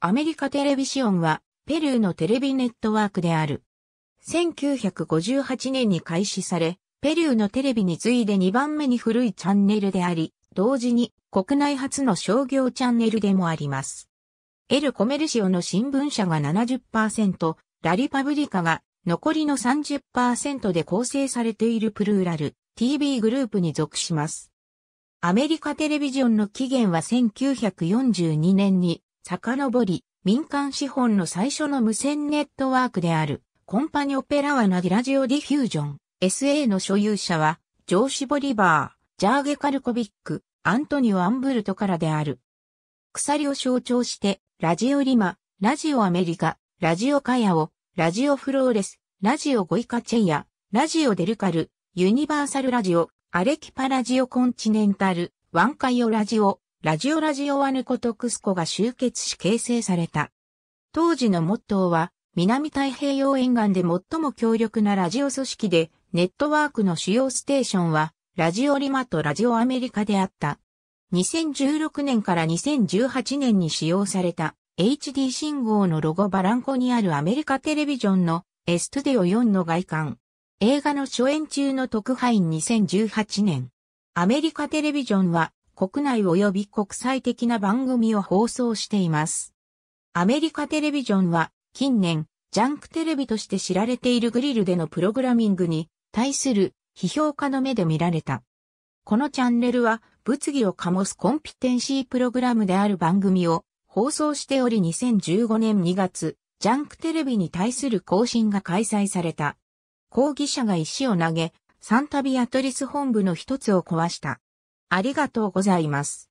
アメリカテレビシオンは、ペルーのテレビネットワークである。1958年に開始され、ペルーのテレビに次いで2番目に古いチャンネルであり、同時に国内初の商業チャンネルでもあります。エル・コメルシオの新聞社が70%、ラリパブリカが残りの30%で構成されているプルーラル TV グループに属します。アメリカテレビジョンの起源は1942年に遡り、民間資本の最初の無線ネットワークである、コンパニオペラワナディラジオディフュージョン、SA の所有者は、ジョーシ・ボリバー、ジャーゲ・カルコビック、アントニオ・アンブルトからである。鎖を象徴して、ラジオリマ、ラジオアメリカ、ラジオカヤオ、ラジオフローレス、ラジオゴイカチェイヤ、ラジオデルカル、ユニバーサルラジオ、アレキパラジオコンチネンタル、ワンカイオラジオ、ラジオラジオワヌコトクスコが集結し形成された。当時のモットーは、南太平洋沿岸で最も強力なラジオ組織で、ネットワークの主要ステーションは、ラジオリマとラジオアメリカであった。2016年から2018年に使用された HD 信号のロゴバランコにあるアメリカテレビジョンのエストデオ4の外観。映画の初演中の特派員2018年。アメリカテレビジョンは国内及び国際的な番組を放送しています。アメリカテレビジョンは近年、ジャンクテレビとして知られているグリルでのプログラミングに対する批評家の目で見られた。このチャンネルは物議を醸すコンピテンシープログラムである番組を放送しており2015年2月、ジャンクテレビに対する更新が開催された。抗議者が石を投げ、サンタビアトリス本部の一つを壊した。ありがとうございます。